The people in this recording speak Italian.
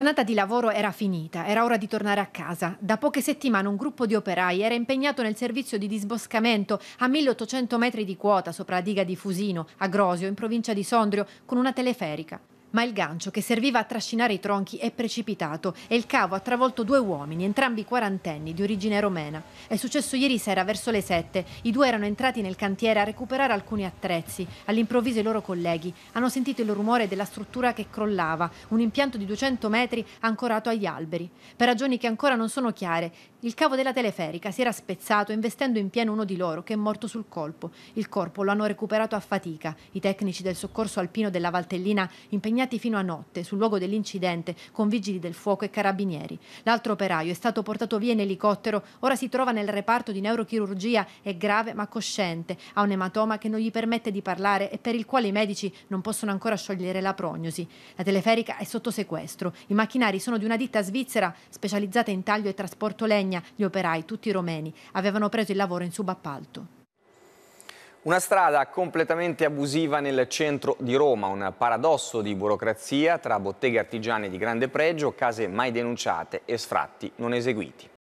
La giornata di lavoro era finita, era ora di tornare a casa. Da poche settimane un gruppo di operai era impegnato nel servizio di disboscamento a 1800 metri di quota sopra la diga di Fusino, a Grosio, in provincia di Sondrio, con una teleferica. Ma il gancio che serviva a trascinare i tronchi è precipitato e il cavo ha travolto due uomini, entrambi quarantenni, di origine romena. È successo ieri sera verso le 7. I due erano entrati nel cantiere a recuperare alcuni attrezzi. All'improvviso i loro colleghi hanno sentito il rumore della struttura che crollava, un impianto di 200 metri ancorato agli alberi. Per ragioni che ancora non sono chiare, il cavo della teleferica si era spezzato investendo in pieno uno di loro che è morto sul colpo. Il corpo lo hanno recuperato a fatica. I tecnici del soccorso alpino della Valtellina impegnati fino a notte sul luogo dell'incidente con vigili del fuoco e carabinieri. L'altro operaio è stato portato via in elicottero, ora si trova nel reparto di neurochirurgia, è grave ma cosciente, ha un ematoma che non gli permette di parlare e per il quale i medici non possono ancora sciogliere la prognosi. La teleferica è sotto sequestro. I macchinari sono di una ditta svizzera specializzata in taglio e trasporto legno Sardegna gli operai, tutti romeni, avevano preso il lavoro in subappalto. Una strada completamente abusiva nel centro di Roma, un paradosso di burocrazia tra botteghe artigiane di grande pregio, case mai denunciate e sfratti non eseguiti.